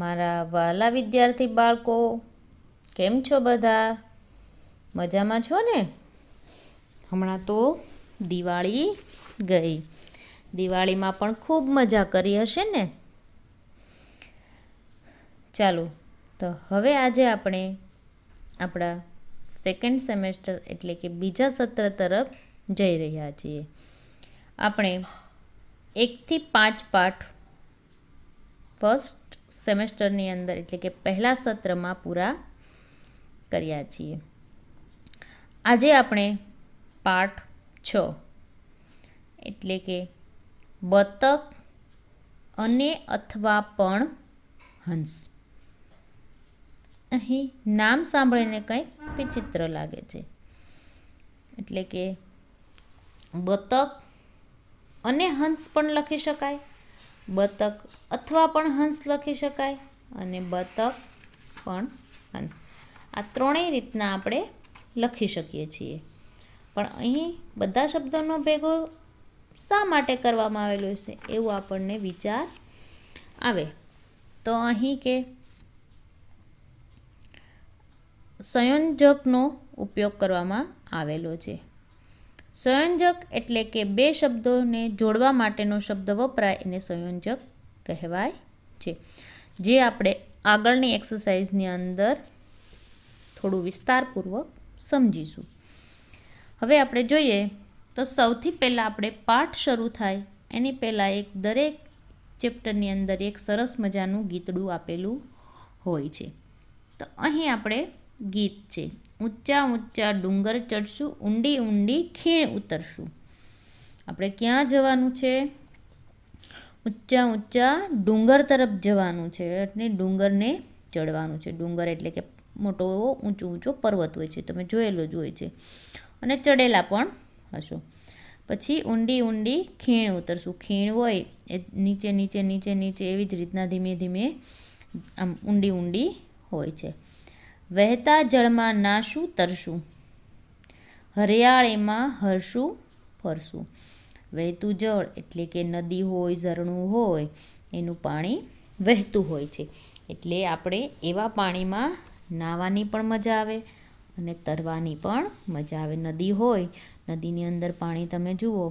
મારા વાલા વિદ્યાર્થી બાળકો કેમ છો બધા મજામાં છો ને હમણાં તો દિવાળી ગઈ દિવાળીમાં પણ ખૂબ મજા કરી હશે ને ચાલો તો હવે આજે આપણે આપણા સેકન્ડ સેમેસ્ટર એટલે કે બીજા સત્ર તરફ જઈ રહ્યા છીએ આપણે એકથી પાંચ પાઠ ફર્સ્ટ સેમેસ્ટરની અંદર એટલે કે પહેલાં સત્રમાં પૂરા કર્યા છીએ આજે આપણે પાઠ છ એટલે કે બતક અને અથવા પણ હંસ અહીં નામ સાંભળીને કંઈક વિચિત્ર લાગે છે એટલે કે બતક અને હંસ પણ લખી શકાય બતક અથવા પણ હંસ લખી શકાય અને બતક પણ હંસ આ ત્રણેય રીતના આપણે લખી શકીએ છીએ પણ અહીં બધા શબ્દોનો ભેગો શા માટે કરવામાં આવેલો છે એવું આપણને વિચાર આવે તો અહીં કે સંયોજકનો ઉપયોગ કરવામાં આવેલો છે સંયોજક એટલે કે બે શબ્દોને જોડવા માટેનો શબ્દ વપરાય એને સંયોજક કહેવાય છે જે આપણે આગળની એક્સરસાઇઝની અંદર થોડું વિસ્તારપૂર્વક સમજીશું હવે આપણે જોઈએ તો સૌથી પહેલાં આપણે પાઠ શરૂ થાય એની પહેલાં એક દરેક ચેપ્ટરની અંદર એક સરસ મજાનું ગીતડું આપેલું હોય છે તો અહીં આપણે ગીત છે ઊંચા ઊંચા ડુંગર ચડશું ઊંડી ઊંડી ખીણ ઉતરશું આપણે ક્યાં જવાનું છે ઊંચા ઊંચા ડુંગર તરફ જવાનું છે એટલે ડુંગરને ચડવાનું છે ડુંગર એટલે કે મોટો એવો ઊંચો ઊંચો પર્વત હોય છે તમે જોયેલો જ હોય છે અને ચડેલા પણ હશો પછી ઊંડી ઊંડી ખીણ ઉતરશું ખીણ હોય એ નીચે નીચે નીચે નીચે એવી જ રીતના ધીમે ધીમે આમ ઊંડી ઊંડી હોય છે વહેતા જળમાં નાશું તરશું હરિયાળીમાં હરશું ફરશું વહેતું જળ એટલે કે નદી હોય ઝરણું હોય એનું પાણી વહેતું હોય છે એટલે આપણે એવા પાણીમાં નાહવાની પણ મજા આવે અને તરવાની પણ મજા આવે નદી હોય નદીની અંદર પાણી તમે જુઓ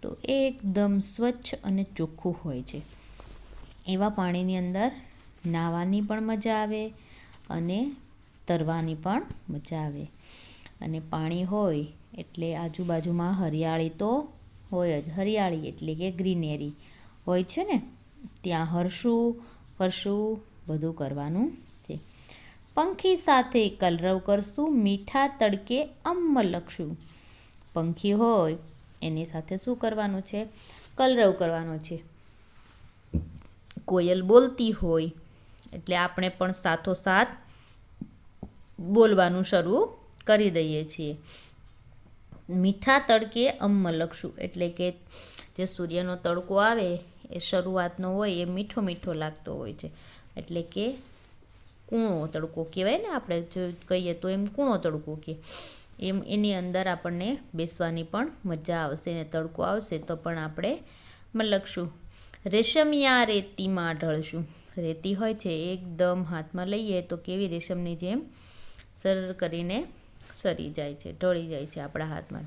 તો એ એકદમ સ્વચ્છ અને ચોખ્ખું હોય છે એવા પાણીની અંદર નાહવાની પણ મજા આવે અને તરવાની પણ મજા આવે અને પાણી હોય એટલે આજુબાજુમાં હરિયાળી તો હોય જ હરિયાળી એટલે કે ગ્રીનેરી હોય છે ને ત્યાં હરશું ફરશું બધું કરવાનું છે પંખી સાથે કલરવ કરશું મીઠા તડકે અમ્મ લખશું પંખી હોય એની સાથે શું કરવાનું છે કલરવ કરવાનો છે કોયલ બોલતી હોય એટલે આપણે પણ સાથોસાથ બોલવાનું શરૂ કરી દઈએ છીએ મીઠા તડકે અમ્મ લખશું એટલે કે જે સૂર્યનો તડકો આવે એ શરૂઆતનો હોય એ મીઠો મીઠો લાગતો હોય છે એટલે કે કૂણો તડકો કહેવાય ને આપણે જો કહીએ તો એમ કૂણો તડકો કે એમ એની અંદર આપણને બેસવાની પણ મજા આવશે અને તડકો આવશે તો પણ આપણે લખશું રેશમિયા રેતીમાં ઢળશું રેતી હોય છે એકદમ હાથમાં લઈએ તો કેવી રેશમની જેમ સર કરીને સરી જાય છે ઢળી જાય છે આપણા હાથમાં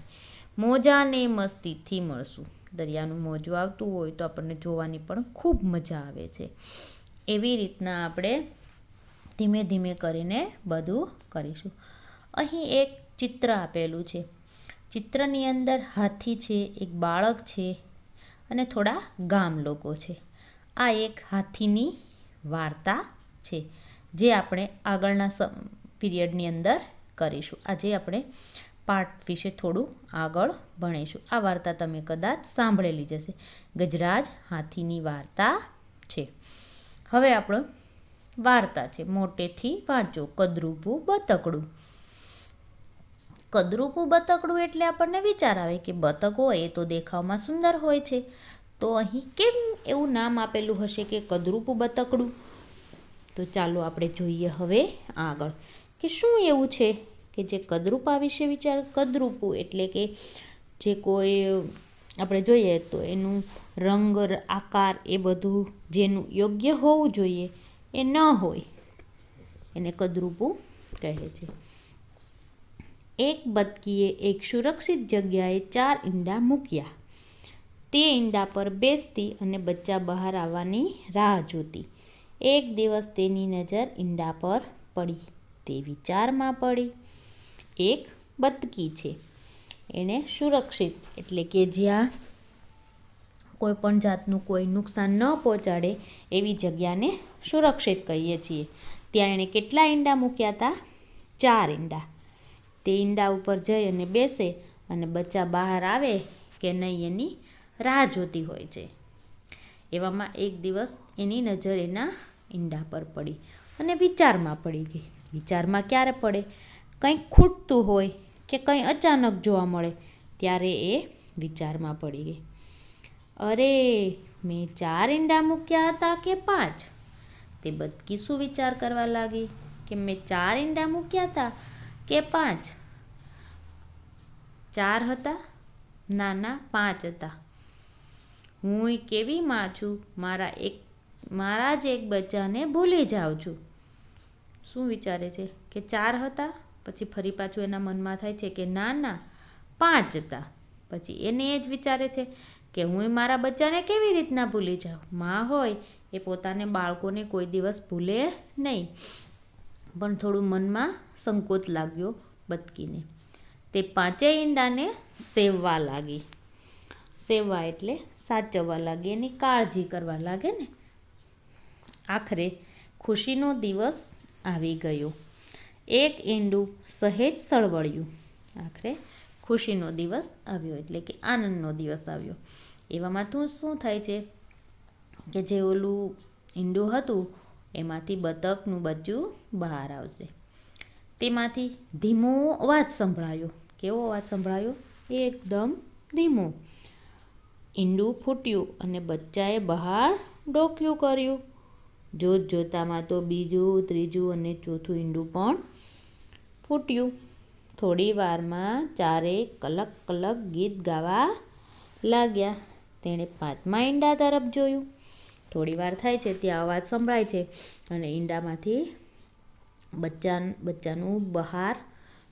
મોજાને મસ્તીથી મળશું દરિયાનું મોજું આવતું હોય તો આપણને જોવાની પણ ખૂબ મજા આવે છે એવી રીતના આપણે ધીમે ધીમે કરીને બધું કરીશું અહીં એક ચિત્ર આપેલું છે ચિત્રની અંદર હાથી છે એક બાળક છે અને થોડા ગામ લોકો છે આ એક હાથીની વાર્તા છે જે આપણે આગળના સમ પીરિયડની અંદર કરીશું આજે આપણે પાઠ વિશે થોડું આગળ ભણીશું આ વાર્તા તમે કદાચ સાંભળેલી જશે ગજરાજ હાથીની વાર્તા છે હવે આપણો વાર્તા છે મોટેથી વાંચો કદરૂપું બતકડું કદરૂપું બતકડું એટલે આપણને વિચાર આવે કે બતક હોય એ તો દેખાવમાં સુંદર હોય છે તો અહીં કેમ એવું નામ આપેલું હશે કે કદરૂપું બતકડું તો ચાલો આપણે જોઈએ હવે આગળ કે શું એવું છે કે જે કદરૂપા વિશે વિચાર કદરૂપું એટલે કે જે કોઈ આપણે જોઈએ તો એનું રંગ આકાર એ બધું જેનું યોગ્ય હોવું જોઈએ એ ન હોય એને કદરૂપું કહે છે એક બતકીએ એક સુરક્ષિત જગ્યાએ ચાર ઈંડા મૂક્યા તે ઈંડા પર બેસતી અને બચ્ચા બહાર આવવાની રાહ જોતી એક દિવસ તેની નજર ઈંડા પર પડી તે વિચારમાં પડી એક બતકી છે એણે સુરક્ષિત એટલે કે જ્યાં કોઈ પણ જાતનું કોઈ નુકસાન ન પહોંચાડે એવી જગ્યાને સુરક્ષિત કહીએ છીએ ત્યાં એણે કેટલા ઈંડા મૂક્યા હતા ચાર ઈંડા તે ઈંડા ઉપર જઈ અને બેસે અને બચ્ચા બહાર આવે કે નહીં એની રાહ જોતી હોય છે એવામાં એક દિવસ એની નજર એના ઈંડા પર પડી અને વિચારમાં પડી ગઈ વિચારમાં ક્યારે પડે કંઈક ખૂટતું હોય કે કંઈ અચાનક જોવા મળે ત્યારે એ વિચારમાં પડી ગઈ અરે મેં ચાર ઈંડા મૂક્યા હતા કે પાંચ તે બદકી શું વિચાર કરવા લાગી કે મેં ચાર ઈંડા મૂક્યા હતા કે પાંચ ચાર હતા ના ના પાંચ હતા હું કેવી માં છું મારા એક મારા જ એક બચ્ચાને ભૂલી જાઉં છું શું વિચારે છે કે ચાર હતા પછી ફરી પાછું એના મનમાં થાય છે કે ના ના પાંચ હતા પછી એને એ જ વિચારે છે કે હું મારા બચ્ચાને કેવી રીતના ભૂલી જાઉં માં હોય એ પોતાને બાળકોને કોઈ દિવસ ભૂલે નહીં પણ થોડું મનમાં સંકોચ લાગ્યો બતકીને તે પાંચેય ઈંડાને સેવવા લાગી સેવવા એટલે સાચવવા લાગી એની કાળજી કરવા લાગે ને આખરે ખુશીનો દિવસ આવી ગયો એક ઈંડું સહેજ સળવળ્યું આખરે ખુશીનો દિવસ આવ્યો એટલે કે આનંદનો દિવસ આવ્યો એવામાં તું શું થાય છે કે જે ઓલું ઈંડું હતું એમાંથી બતકનું બચ્ચું બહાર આવશે તેમાંથી ધીમો અવાજ સંભળાયો કેવો અવાજ સંભળાયો એકદમ ધીમો ઈંડું ફૂટ્યું અને બચ્ચાએ બહાર ડોક્યું કર્યું જોત જોતામાં તો બીજું ત્રીજું અને ચોથું ઈંડું પણ ફૂટ્યું થોડી વારમાં ચારે કલક કલક ગીત ગાવા લાગ્યા તેણે પાંચમા ઈંડા તરફ જોયું થોડી વાર થાય છે ત્યાં અવાજ સંભળાય છે અને ઈંડામાંથી બચ્ચા બચ્ચાનું બહાર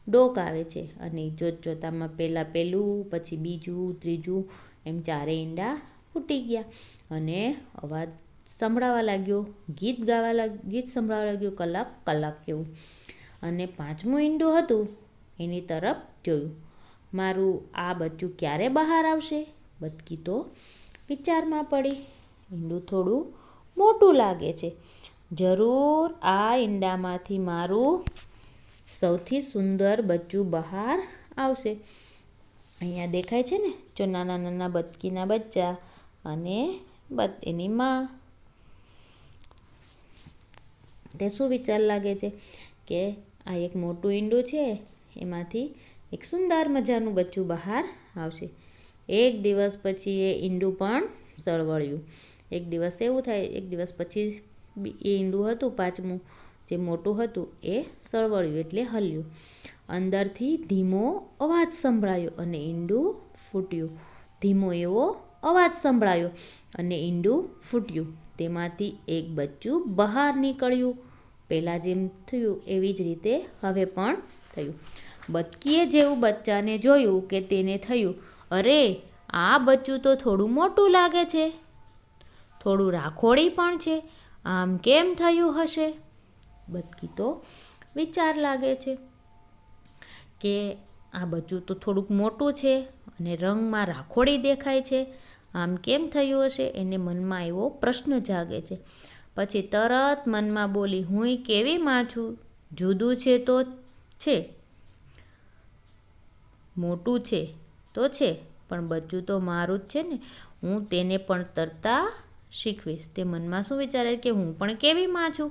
ડોક આવે છે અને જોત જોતામાં પહેલાં પહેલું પછી બીજું ત્રીજું એમ ચારે ઈંડા ફૂટી ગયા અને અવાજ સંભળાવા લાગ્યો ગીત ગાવા લાગ ગીત સંભળાવા લાગ્યો કલાક કલાક કેવું અને પાંચમું ઈંડું હતું એની તરફ જોયું મારું આ બચ્ચું ક્યારે બહાર આવશે બતકી તો વિચારમાં પડી ઈંડું થોડું મોટું લાગે છે જરૂર આ ઈંડામાંથી મારું સૌથી સુંદર બચ્ચું બહાર આવશે અહીંયા દેખાય છે ને જો નાના નાના બતકીના બચ્ચા અને બત એની માં તે શું વિચાર લાગે છે કે આ એક મોટું ઈંડું છે એમાંથી એક સુંદર મજાનું બચ્ચું બહાર આવશે એક દિવસ પછી એ ઈંડું પણ સળવળ્યું એક દિવસ એવું થાય એક દિવસ પછી એ ઈંડું હતું પાંચમું જે મોટું હતું એ સળવળ્યું એટલે હલ્યું અંદરથી ધીમો અવાજ સંભળાયો અને ઈંડું ફૂટ્યું ધીમો એવો અવાજ સંભળાયો અને ઈંડું ફૂટ્યું તેમાંથી એક બચ્ચું બહાર નીકળ્યું પહેલાં જેમ થયું એવી જ રીતે હવે પણ થયું બતકીએ જેવું બચ્ચાને જોયું કે તેને થયું અરે આ બચ્ચું તો થોડું મોટું લાગે છે થોડું રાખોડી પણ છે આમ કેમ થયું હશે બતકી તો વિચાર લાગે છે કે આ બચ્ચું તો થોડુંક મોટું છે અને રંગમાં રાખોડી દેખાય છે આમ કેમ થયું હશે એને મનમાં એવો પ્રશ્ન જાગે છે પછી તરત મનમાં બોલી હુંય કેવી માં છું જુદું છે તો છે મોટું છે તો છે પણ બચ્ચું તો મારું જ છે ને હું તેને પણ તરતા શીખવીશ તે મનમાં શું વિચારે કે હું પણ કેવી માં છું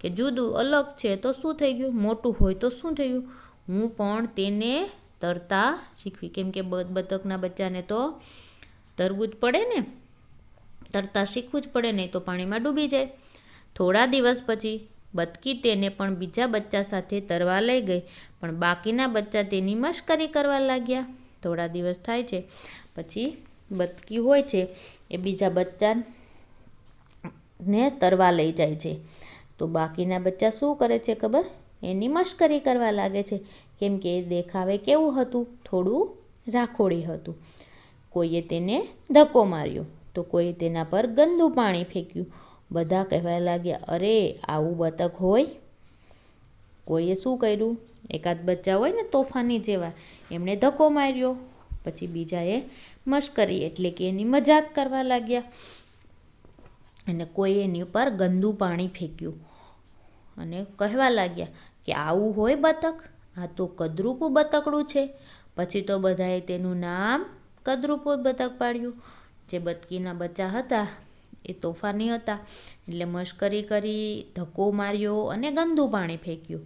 કે જુદું અલગ છે તો શું થઈ ગયું મોટું હોય તો શું થયું હું પણ તેને તરતા શીખવી કેમ કે બતકના બચ્ચાને તો તરવું જ પડે ને તરતા શીખવું જ પડે નહીં તો પાણીમાં ડૂબી જાય થોડા દિવસ પછી બતકી તેને પણ બીજા બચ્ચા સાથે તરવા લઈ ગઈ પણ બાકીના બચ્ચા તેની મશ્કરી કરવા લાગ્યા થોડા દિવસ થાય છે પછી બતકી હોય છે એ બીજા બચ્ચા ને તરવા લઈ જાય છે તો બાકીના બચ્ચા શું કરે છે ખબર એની મશ્કરી કરવા લાગે છે કેમ કે એ દેખાવે કેવું હતું થોડું રાખોડી હતું કોઈએ તેને ધક્કો માર્યો તો કોઈ તેના પર ગંદુ પાણી ફેંક્યું બધા કહેવા લાગ્યા અરે આવું બતક હોય કોઈએ શું કર્યું એકાદ બચ્ચા હોય ને તોફાની જેવા એમણે ધક્કો માર્યો પછી બીજાએ મશ્કરી એટલે કે એની મજાક કરવા લાગ્યા અને કોઈ એની ઉપર ગંદુ પાણી ફેંક્યું અને કહેવા લાગ્યા કે આવું હોય બતક આ તો કદરૂપું બતકડું છે પછી તો બધાએ તેનું નામ કદરૂપું બતક પાડ્યું જે બતકીના બચ્ચા હતા એ તોફાની હતા એટલે મશ્કરી કરી ધક્કો માર્યો અને ગંદુ પાણી ફેંક્યું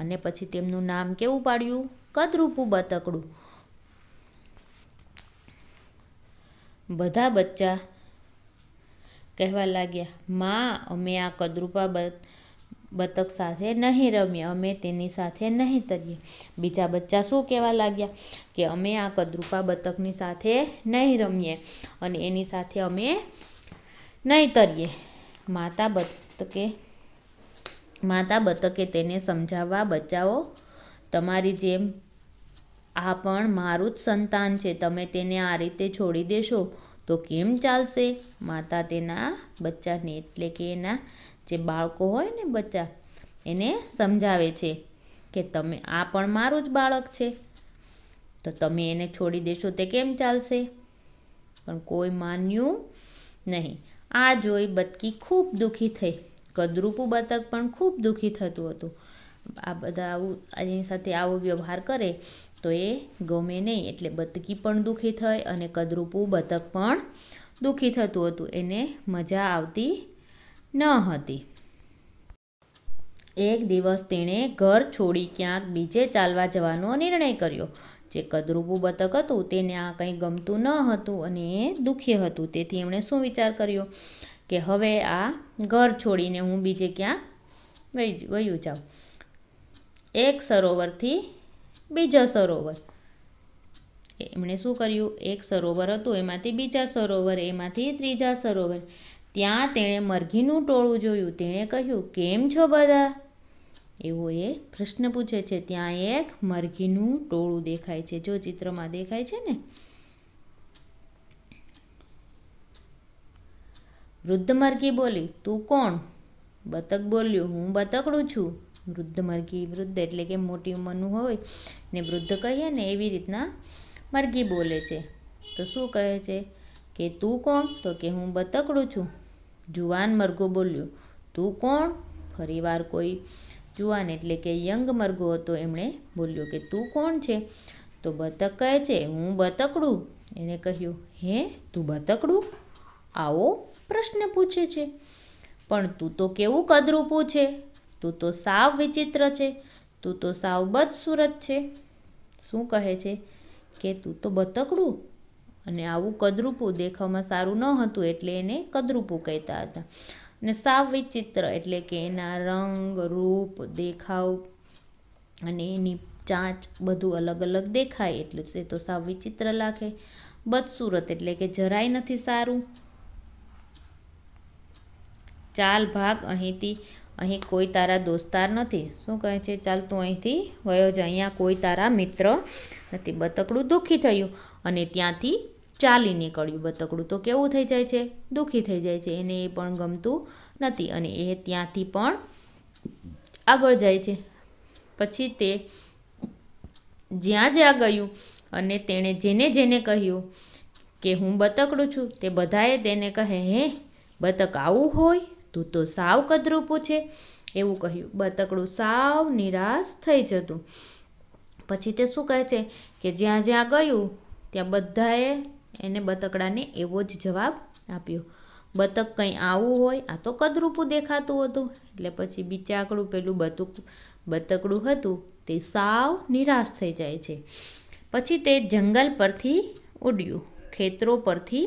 અને પછી તેમનું નામ કેવું પાડ્યું કદરૂપું બતકડું બધા બચ્ચા કહેવા લાગ્યા માં અમે આ કદરૂપા બત બતક સાથે નહીં રમીએ અમે તેની સાથે નહીં તરીએ બીજા બચ્ચા શું કહેવા લાગ્યા કે અમે આ કદરૂપા બતકની સાથે નહીં રમીએ અને એની સાથે અમે નહીં તરીએ માતા બતકે માતા બતકે તેને સમજાવવા બચાવો તમારી જેમ આ પણ મારું જ સંતાન છે તમે તેને આ રીતે છોડી દેશો તો કેમ ચાલશે માતા તેના બચ્ચાને એટલે કે એના જે બાળકો હોય ને બચ્ચા એને સમજાવે છે કે તમે આ પણ મારું જ બાળક છે તો તમે એને છોડી દેશો તે કેમ ચાલશે પણ કોઈ માન્યું નહીં આ જોઈ બતકી ખૂબ દુઃખી થઈ કદરૂપું બતક પણ ખૂબ દુઃખી થતું હતું આ બધા આવું એની સાથે આવો વ્યવહાર કરે તો એ ગમે નહીં એટલે બતકી પણ દુઃખી થઈ અને કદરૂપું બતક પણ દુઃખી થતું હતું એને મજા આવતી ન હતી એક દિવસ તેણે ઘર છોડી ક્યાંક બીજે ચાલવા જવાનો નિર્ણય કર્યો જે કદરૂપું બતક હતું તેને આ કંઈ ગમતું ન હતું અને એ દુઃખી હતું તેથી એમણે શું વિચાર કર્યો કે હવે આ ઘર છોડીને હું બીજે ક્યાંક વયું જાઉં એક સરોવરથી બીજા સરોવર એમણે શું કર્યું એક સરોવર હતું એમાંથી બીજા સરોવર એમાંથી ત્રીજા સરોવર ત્યાં તેણે મરઘીનું ટોળું જોયું તેણે કહ્યું કેમ છો બધા એવો એ પ્રશ્ન પૂછે છે ત્યાં એક મરઘીનું ટોળું દેખાય છે જો ચિત્રમાં દેખાય છે ને વૃદ્ધ મરઘી બોલી તું કોણ બતક બોલ્યું હું બતકડું છું વૃદ્ધ મરઘી વૃદ્ધ એટલે કે મોટી ઉંમરનું હોય ને વૃદ્ધ કહીએ ને એવી રીતના મરઘી બોલે છે તો શું કહે છે કે તું કોણ તો કે હું બતકડું છું જુવાન મરઘો બોલ્યો તું કોણ ફરીવાર કોઈ જુવાન એટલે કે યંગ મરઘો હતો એમણે બોલ્યો કે તું કોણ છે તો બતક કહે છે હું બતકડું એણે કહ્યું હે તું બતકડું આવો પ્રશ્ન પૂછે છે પણ તું તો કેવું કદરૂપું છે તું તો સાવ વિચિત્ર છે તું તો સાવ બદસુરત છે શું કહે છે કે તું તો બતકડું અને આવું કદરૂપું દેખાવમાં સારું ન હતું એટલે એને કદરૂપું કહેતા હતા અને સાવ વિચિત્ર એટલે કે એના રંગ રૂપ દેખાવ અને એની ચાંચ બધું અલગ અલગ દેખાય એટલે એ તો સાવ વિચિત્ર લાગે બદસુરત એટલે કે જરાય નથી સારું ચાલ ભાગ અહીંથી અહીં કોઈ તારા દોસ્તાર નથી શું કહે છે ચાલ તું અહીંથી વયો જ અહીંયા કોઈ તારા મિત્ર નથી બતકડું દુઃખી થયું અને ત્યાંથી ચાલી નીકળ્યું બતકડું તો કેવું થઈ જાય છે દુઃખી થઈ જાય છે એને એ પણ ગમતું નથી અને એ ત્યાંથી પણ આગળ જાય છે પછી તે જ્યાં જ્યાં ગયું અને તેણે જેને જેને કહ્યું કે હું બતકડું છું તે બધાએ તેને કહે હે બતક આવું હોય તું તો સાવ કદરૂપું છે એવું કહ્યું બતકડું સાવ નિરાશ થઈ જતું પછી તે શું કહે છે કે જ્યાં જ્યાં ગયું ત્યાં બધાએ એને બતકડાને એવો જ જવાબ આપ્યો બતક કંઈ આવું હોય આ તો કદરૂપું દેખાતું હતું એટલે પછી બિચાકડું પેલું બતુક બતકડું હતું તે સાવ નિરાશ થઈ જાય છે પછી તે જંગલ પરથી ઉડ્યું ખેતરો પરથી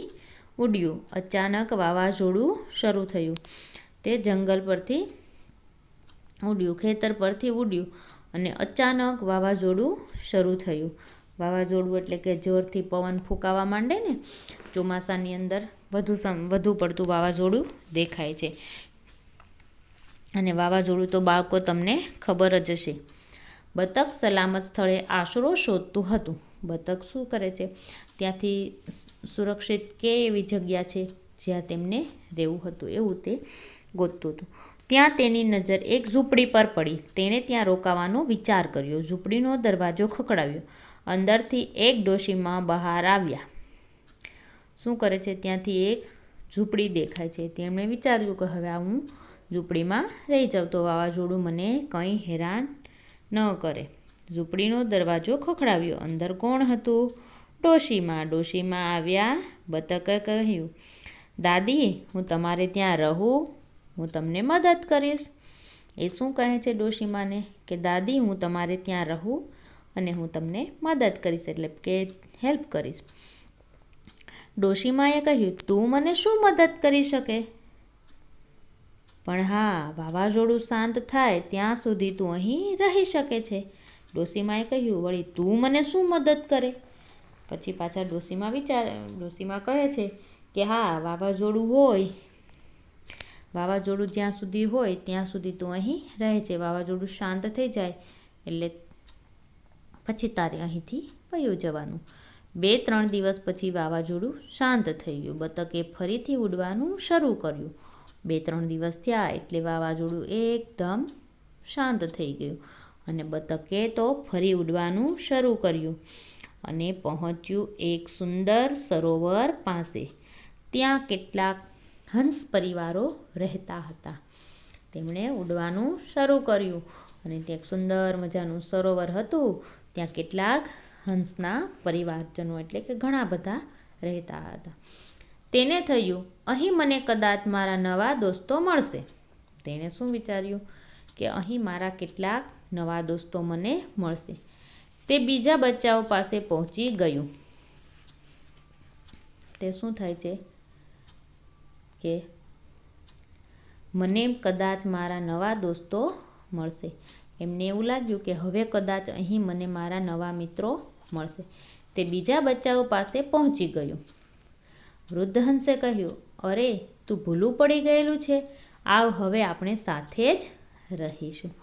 ઉડ્યું અચાનક વાવાઝોડું શરૂ થયું તે જંગલ પરથી ઉડ્યું ખેતર પરથી ઉડ્યું અને અચાનક વાવાઝોડું શરૂ થયું વાવાઝોડું એટલે કે જોરથી પવન ફૂંકાવા માંડે ને ચોમાસાની અંદર વધુ વધુ પડતું વાવાઝોડું દેખાય છે અને વાવાઝોડું તો બાળકો તમને ખબર જ હશે બતક સલામત સ્થળે આશરો શોધતું હતું બતક શું કરે છે ત્યાંથી સુરક્ષિત કે એવી જગ્યા છે જ્યાં તેમને રહેવું હતું એવું તે ગોતતું હતું ત્યાં તેની નજર એક ઝૂંપડી પર પડી તેણે ત્યાં રોકાવાનો વિચાર કર્યો ઝૂંપડીનો દરવાજો ખખડાવ્યો અંદરથી એક ડોશીમાં બહાર આવ્યા શું કરે છે ત્યાંથી એક ઝૂંપડી દેખાય છે તેમણે વિચાર્યું કે હવે હું ઝૂંપડીમાં રહી જાઉં તો વાવાઝોડું મને કંઈ હેરાન ન કરે ઝૂંપડીનો દરવાજો ખખડાવ્યો અંદર કોણ હતું ડોશીમાં ડોશીમાં આવ્યા બતકે કહ્યું દાદી હું તમારે ત્યાં રહું હું તમને મદદ કરીશ એ શું કહે છે ડોશીમાને કે દાદી હું તમારે ત્યાં રહું અને હું તમને મદદ કરીશ એટલે કે હેલ્પ કરીશ ડોશીમાએ કહ્યું તું મને શું મદદ કરી શકે પણ હા વાવાઝોડું શાંત થાય ત્યાં સુધી તું અહીં રહી શકે છે ડોસીમાએ કહ્યું વળી તું મને શું મદદ કરે પછી પાછા ડોસીમા વિચાર ડોસીમા કહે છે કે હા વાવાઝોડું હોય વાવાઝોડું જ્યાં સુધી હોય ત્યાં સુધી તું અહીં રહે છે વાવાઝોડું શાંત થઈ જાય એટલે પછી તારે અહીંથી વયું જવાનું બે ત્રણ દિવસ પછી વાવાઝોડું શાંત થઈ ગયું બતકે ફરીથી ઉડવાનું શરૂ કર્યું બે ત્રણ દિવસ થયા એટલે વાવાઝોડું એકદમ શાંત થઈ ગયું અને બતકે તો ફરી ઉડવાનું શરૂ કર્યું અને પહોંચ્યું એક સુંદર સરોવર પાસે ત્યાં કેટલાક હંસ પરિવારો રહેતા હતા તેમણે ઉડવાનું શરૂ કર્યું અને ત્યાં એક સુંદર મજાનું સરોવર હતું ત્યાં કેટલાક હંસના પરિવારજનો એટલે કે ઘણા બધા રહેતા હતા તેને થયું અહીં મને કદાચ મારા નવા દોસ્તો મળશે તેણે શું વિચાર્યું કે અહીં મારા કેટલાક નવા દોસ્તો મને મળશે તે બીજા બચ્ચાઓ પાસે પહોંચી ગયું તે શું થાય છે કે મને કદાચ મારા નવા દોસ્તો મળશે એમને એવું લાગ્યું કે હવે કદાચ અહીં મને મારા નવા મિત્રો મળશે તે બીજા બચ્ચાઓ પાસે પહોંચી ગયું વૃદ્ધ હંસે કહ્યું અરે તું ભૂલું પડી ગયેલું છે આવ હવે આપણે સાથે જ રહીશું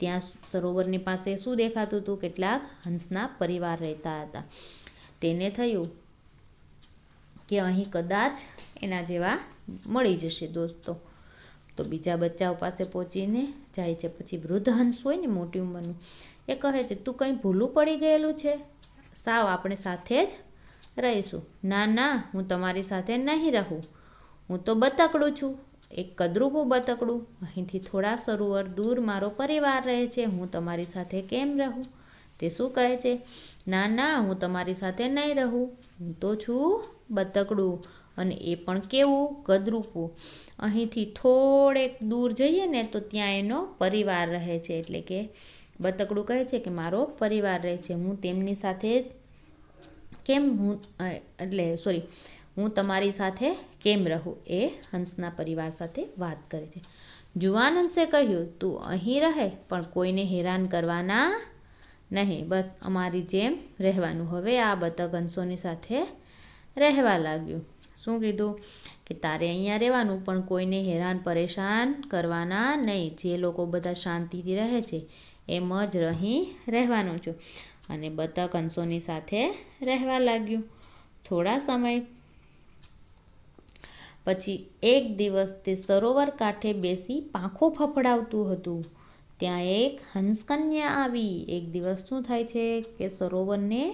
ત્યાં સરોવરની પાસે શું દેખાતું હતું કેટલાક હંસના પરિવાર રહેતા હતા તેને થયું કે અહીં કદાચ એના જેવા મળી જશે દોસ્તો તો બીજા બચ્ચાઓ પાસે પહોંચીને જાય છે પછી વૃદ્ધ હંસ હોય ને મોટી ઉંમરનું એ કહે છે તું કંઈ ભૂલું પડી ગયેલું છે સાવ આપણે સાથે જ રહીશું ના ના હું તમારી સાથે નહીં રહું હું તો બતકડું છું એક કદરૂપું બતકડું અહીંથી થોડા સરોવર દૂર મારો પરિવાર રહે છે હું તમારી સાથે કેમ રહું તે શું કહે છે ના ના હું તમારી સાથે નહીં રહું હું તો છું બતકડું અને એ પણ કેવું ગદરૂપું અહીંથી થોડેક દૂર જઈએ ને તો ત્યાં એનો પરિવાર રહે છે એટલે કે બતકડું કહે છે કે મારો પરિવાર રહે છે હું તેમની સાથે કેમ હું એટલે સોરી હું તમારી સાથે કેમ રહું એ હંસના પરિવાર સાથે વાત કરે છે જુવાન હંસે કહ્યું તું અહીં રહે પણ કોઈને હેરાન કરવાના નહીં બસ અમારી જેમ રહેવાનું હવે આ બતક હંસોની સાથે રહેવા લાગ્યું શું કીધું કે તારે અહીંયા રહેવાનું પણ કોઈને હેરાન પરેશાન કરવાના નહીં જે લોકો બધા શાંતિથી રહે છે એમ જ રહી રહેવાનું છું અને બધા કંસોની સાથે રહેવા લાગ્યું થોડા સમય પછી એક દિવસ તે સરોવર કાંઠે બેસી પાંખો ફફડાવતું હતું ત્યાં એક હંસકન્યા આવી એક દિવસ શું થાય છે કે સરોવરને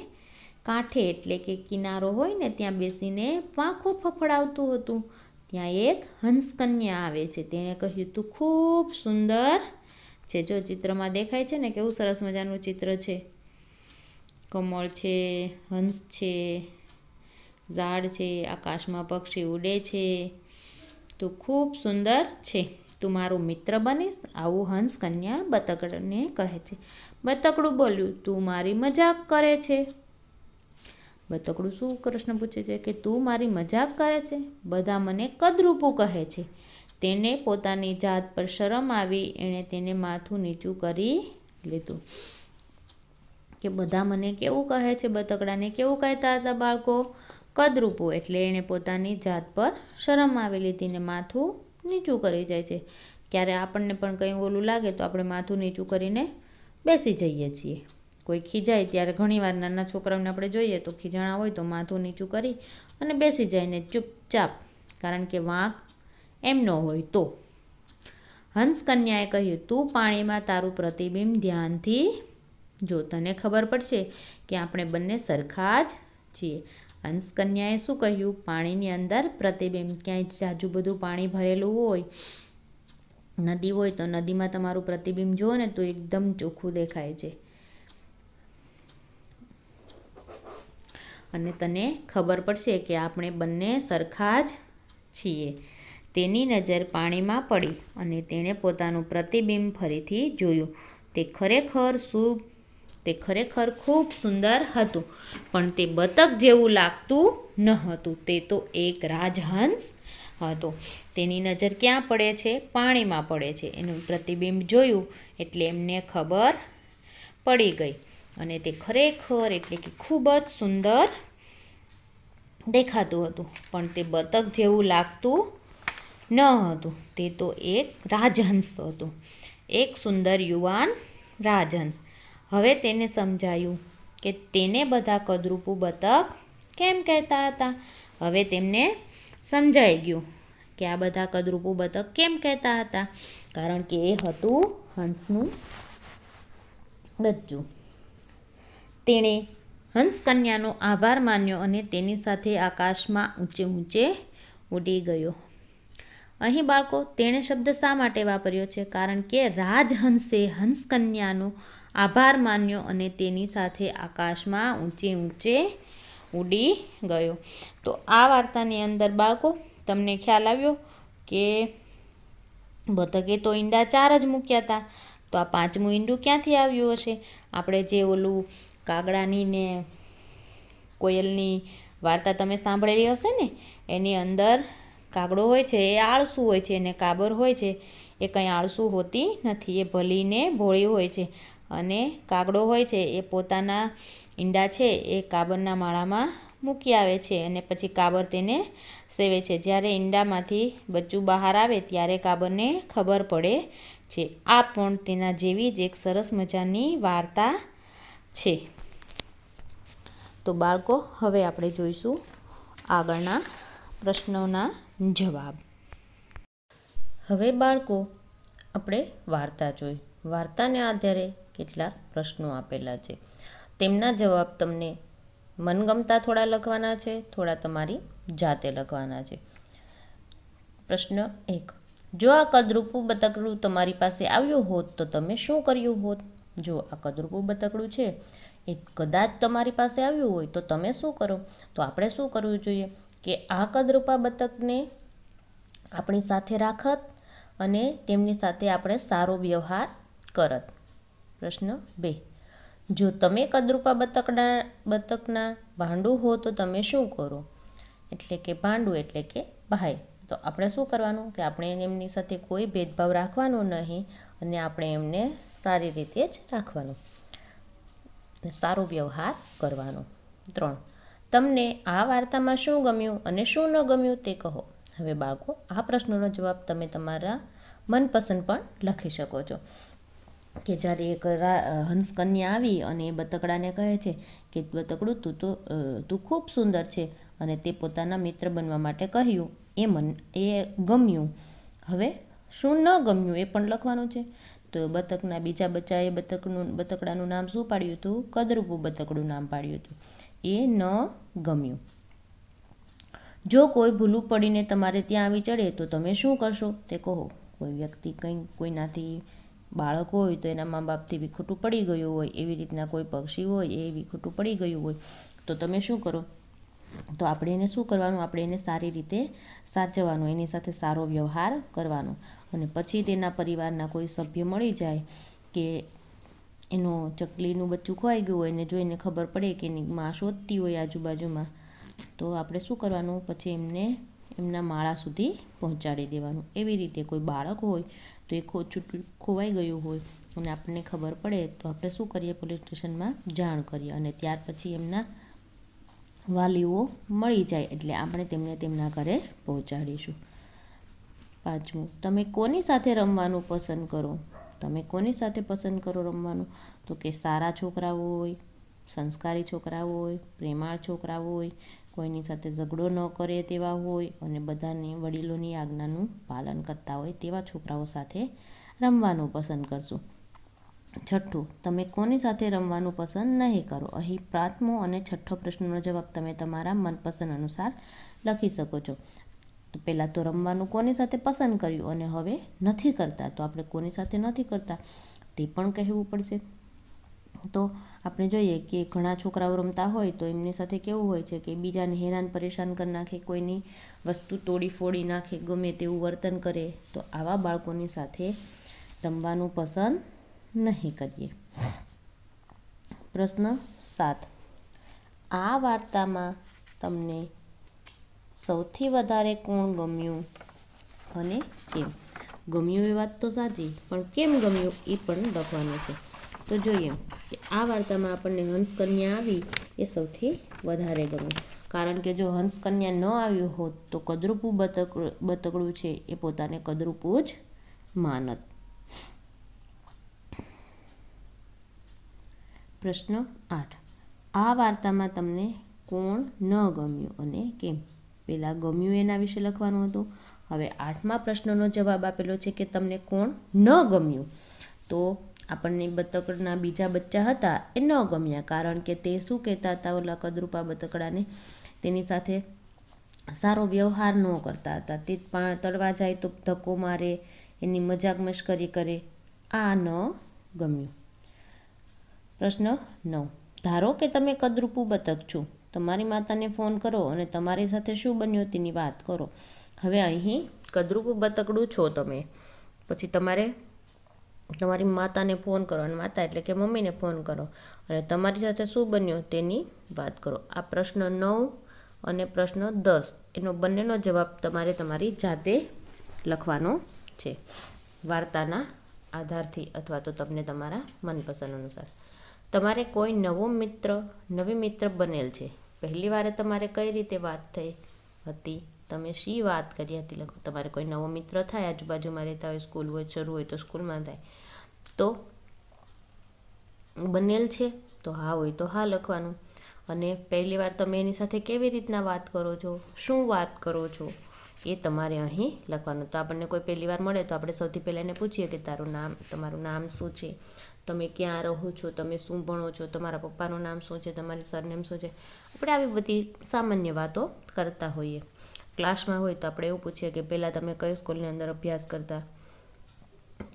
કાંઠે એટલે કે કિનારો હોય ને ત્યાં બેસીને પાંખો ફફડાવતું હતું ત્યાં એક હંસકન્યા આવે છે તેણે કહ્યું તું ખૂબ સુંદર છે જો ચિત્રમાં દેખાય છે ને કેવું સરસ મજાનું ચિત્ર છે કમળ છે હંસ છે ઝાડ છે આકાશમાં પક્ષી ઉડે છે તું ખૂબ સુંદર છે તું મારું મિત્ર બનીશ આવું હંસ કન્યા બતકડને કહે છે બતકડું બોલ્યું તું મારી મજાક કરે છે બતકડું શું કૃષ્ણ પૂછે છે કે તું મારી મજાક કરે છે બધા મને કદરૂપું કહે છે તેને પોતાની જાત પર શરમ આવી એણે તેને માથું નીચું કરી લીધું કે બધા મને કેવું કહે છે બતકડાને કેવું કહેતા હતા બાળકો કદરૂપો એટલે એણે પોતાની જાત પર શરમ આવી લીધી ને માથું નીચું કરી જાય છે ક્યારે આપણને પણ કંઈ ઓલું લાગે તો આપણે માથું નીચું કરીને બેસી જઈએ છીએ કોઈ ખીજાય ત્યારે ઘણીવાર નાના છોકરાઓને આપણે જોઈએ તો ખીજાણા હોય તો માથું નીચું કરી અને બેસી જાયને ચૂપચાપ કારણ કે વાંક ન હોય તો હંસકન્યાએ કહ્યું તું પાણીમાં તારું પ્રતિબિંબ ધ્યાનથી જો તને ખબર પડશે કે આપણે બંને સરખા જ છીએ હંસકન્યાએ શું કહ્યું પાણીની અંદર પ્રતિબિંબ ક્યાંય જાજુ બધું પાણી ભરેલું હોય નદી હોય તો નદીમાં તમારું પ્રતિબિંબ જુઓ ને તો એકદમ ચોખ્ખું દેખાય છે અને તને ખબર પડશે કે આપણે બંને સરખા જ છીએ તેની નજર પાણીમાં પડી અને તેણે પોતાનું પ્રતિબિંબ ફરીથી જોયું તે ખરેખર શુભ તે ખરેખર ખૂબ સુંદર હતું પણ તે બતક જેવું લાગતું ન હતું તે તો એક રાજહંસ હતો તેની નજર ક્યાં પડે છે પાણીમાં પડે છે એનું પ્રતિબિંબ જોયું એટલે એમને ખબર પડી ગઈ અને તે ખરેખર એટલે કે ખૂબ જ સુંદર દેખાતું હતું પણ તે બતક જેવું લાગતું ન હતું તે તો એક રાજહંસ હતું એક સુંદર યુવાન રાજહંસ હવે તેને સમજાયું કે તેને બધા કદરૂપુ બતક કેમ કહેતા હતા હવે તેમને સમજાઈ ગયું કે આ બધા કદરૂપુ બતક કેમ કહેતા હતા કારણ કે એ હતું હંસનું બચ્ચું તેણે હંસકન્યાનો આભાર માન્યો અને તેની સાથે આકાશમાં ઊંચે ઊંચે ઉડી ગયો અહીં બાળકો તેણે શબ્દ શા માટે વાપર્યો છે કારણ કે રાજહંસે હંસકન્યાનો આભાર માન્યો અને તેની સાથે આકાશમાં ઊંચે ઊંચે ઉડી ગયો તો આ વાર્તાની અંદર બાળકો તમને ખ્યાલ આવ્યો કે બતકે તો ઈંડા ચાર જ મૂક્યા હતા તો આ પાંચમું ઈંડું ક્યાંથી આવ્યું હશે આપણે જે ઓલું કાગડાની ને કોયલની વાર્તા તમે સાંભળેલી હશે ને એની અંદર કાગડો હોય છે એ આળસુ હોય છે અને કાબર હોય છે એ કંઈ આળસુ હોતી નથી એ ભલીને ભોળી હોય છે અને કાગડો હોય છે એ પોતાના ઈંડા છે એ કાબરના માળામાં મૂકી આવે છે અને પછી કાબર તેને સેવે છે જ્યારે ઈંડામાંથી બચ્ચું બહાર આવે ત્યારે કાબરને ખબર પડે છે આ પણ તેના જેવી જ એક સરસ મજાની વાર્તા છે તો બાળકો હવે આપણે જોઈશું આગળના પ્રશ્નોના જવાબ હવે બાળકો આપણે વાર્તા જોઈ વાર્તાને આધારે કેટલા પ્રશ્નો આપેલા છે તેમના જવાબ તમને મનગમતા થોડા લખવાના છે થોડા તમારી જાતે લખવાના છે પ્રશ્ન એક જો આ કદરૂપું બતકડું તમારી પાસે આવ્યું હોત તો તમે શું કર્યું હોત જો આ કદરૂપું બતકડું છે એ કદાચ તમારી પાસે આવ્યું હોય તો તમે શું કરો તો આપણે શું કરવું જોઈએ કે આ કદરૂપા બતકને આપણી સાથે રાખત અને તેમની સાથે આપણે સારો વ્યવહાર કરત પ્રશ્ન બે જો તમે કદરૂપા બતકના બતકના ભાંડું હો તો તમે શું કરો એટલે કે ભાંડું એટલે કે ભાઈ તો આપણે શું કરવાનું કે આપણે એમની સાથે કોઈ ભેદભાવ રાખવાનો નહીં અને આપણે એમને સારી રીતે જ રાખવાનું સારો વ્યવહાર કરવાનો ત્રણ તમને આ વાર્તામાં શું ગમ્યું અને શું ન ગમ્યું તે કહો હવે બાળકો આ પ્રશ્નોનો જવાબ તમે તમારા મનપસંદ પણ લખી શકો છો કે જ્યારે એક હંસકન્યા આવી અને એ બતકડાને કહે છે કે બતકડું તું તો તું ખૂબ સુંદર છે અને તે પોતાના મિત્ર બનવા માટે કહ્યું એ મન એ ગમ્યું હવે શું ન ગમ્યું એ પણ લખવાનું છે તો બતકના બીજા બચ્ચાએ બતકનું બતકડાનું નામ શું પાડ્યું હતું કદરૂપું બતકડું નામ પાડ્યું હતું એ ન ગમ્યું જો કોઈ ભૂલું પડીને તમારે ત્યાં આવી ચડે તો તમે શું કરશો તે કહો કોઈ વ્યક્તિ કંઈ કોઈનાથી બાળક હોય તો એના મા બાપથી વિખોટું પડી ગયું હોય એવી રીતના કોઈ પક્ષી હોય એ વિખોટું પડી ગયું હોય તો તમે શું કરો તો આપણે એને શું કરવાનું આપણે એને સારી રીતે સાચવવાનું એની સાથે સારો વ્યવહાર કરવાનો અને પછી તેના પરિવારના કોઈ સભ્ય મળી જાય કે એનો ચકલીનું બચ્ચું ખોવાઈ ગયું હોય ને જો એને ખબર પડે કે એની માં શોધતી હોય આજુબાજુમાં તો આપણે શું કરવાનું પછી એમને એમના માળા સુધી પહોંચાડી દેવાનું એવી રીતે કોઈ બાળક હોય તો એ ખો ખોવાઈ ગયું હોય અને આપણને ખબર પડે તો આપણે શું કરીએ પોલીસ સ્ટેશનમાં જાણ કરીએ અને ત્યાર પછી એમના વાલીઓ મળી જાય એટલે આપણે તેમને તેમના ઘરે પહોંચાડીશું પાંચમું તમે કોની સાથે રમવાનું પસંદ કરો તમે કોની સાથે પસંદ કરો રમવાનું તો કે સારા છોકરાઓ હોય સંસ્કારી છોકરાઓ હોય પ્રેમાળ છોકરાઓ હોય કોઈની સાથે ઝઘડો ન કરે તેવા હોય અને બધાને વડીલોની આજ્ઞાનું પાલન કરતા હોય તેવા છોકરાઓ સાથે રમવાનું પસંદ કરશું છઠ્ઠું તમે કોની સાથે રમવાનું પસંદ નહીં કરો અહીં પાંચમો અને છઠ્ઠો પ્રશ્નનો જવાબ તમે તમારા મનપસંદ અનુસાર લખી શકો છો તો પહેલાં તો રમવાનું કોની સાથે પસંદ કર્યું અને હવે નથી કરતા તો આપણે કોની સાથે નથી કરતા તે પણ કહેવું પડશે તો આપણે જોઈએ કે ઘણા છોકરાઓ રમતા હોય તો એમની સાથે કેવું હોય છે કે બીજાને હેરાન પરેશાન કરી નાખે કોઈની વસ્તુ તોડી ફોડી નાખે ગમે તેવું વર્તન કરે તો આવા બાળકોની સાથે રમવાનું પસંદ નહીં કરીએ પ્રશ્ન સાત આ વાર્તામાં તમને સૌથી વધારે કોણ ગમ્યું અને કેમ ગમ્યું એ વાત તો સાચી પણ કેમ ગમ્યું એ પણ લખવાનું છે તો જોઈએ કે આ વાર્તામાં આપણને હંસકન્યા આવી એ સૌથી વધારે ગમ્યું કારણ કે જો હંસકન્યા ન આવ્યું હોત તો કદરૂપું બતક બતકડું છે એ પોતાને કદરૂપું જ માનત પ્રશ્ન આઠ આ વાર્તામાં તમને કોણ ન ગમ્યું અને કેમ પહેલાં ગમ્યું એના વિશે લખવાનું હતું હવે આઠમા પ્રશ્નનો જવાબ આપેલો છે કે તમને કોણ ન ગમ્યું તો આપણને બતકડના બીજા બચ્ચા હતા એ ન ગમ્યા કારણ કે તે શું કહેતા હતા ઓલા કદરૂપા બતકડાને તેની સાથે સારો વ્યવહાર ન કરતા હતા તે પણ તળવા જાય તો ધક્કો મારે એની મજાક મશ્કરી કરે આ ન ગમ્યું પ્રશ્ન નવ ધારો કે તમે કદરૂપું બતક છો તમારી માતાને ફોન કરો અને તમારી સાથે શું બન્યું તેની વાત કરો હવે અહીં કદરૂપું બતકડું છો તમે પછી તમારે તમારી માતાને ફોન કરો અને માતા એટલે કે મમ્મીને ફોન કરો અને તમારી સાથે શું બન્યું તેની વાત કરો આ પ્રશ્ન નવ અને પ્રશ્ન દસ એનો બંનેનો જવાબ તમારે તમારી જાતે લખવાનો છે વાર્તાના આધારથી અથવા તો તમને તમારા મનપસંદ અનુસાર તમારે કોઈ નવો મિત્ર નવી મિત્ર બનેલ છે પહેલી વારે તમારે કઈ રીતે વાત થઈ હતી તમે શી વાત કરી હતી લખો તમારે કોઈ નવો મિત્ર થાય આજુબાજુમાં રહેતા હોય સ્કૂલ હોય શરૂ હોય તો સ્કૂલમાં થાય તો બનેલ છે તો હા હોય તો હા લખવાનું અને પહેલી વાર તમે એની સાથે કેવી રીતના વાત કરો છો શું વાત કરો છો એ તમારે અહીં લખવાનું તો આપણને કોઈ પહેલી વાર મળે તો આપણે સૌથી પહેલાં એને પૂછીએ કે તારું નામ તમારું નામ શું છે તમે ક્યાં રહો છો તમે શું ભણો છો તમારા પપ્પાનું નામ શું છે તમારી સરનેમ શું છે આપણે આવી બધી સામાન્ય વાતો કરતા હોઈએ ક્લાસમાં હોય તો આપણે એવું પૂછીએ કે પહેલાં તમે કઈ સ્કૂલની અંદર અભ્યાસ કરતા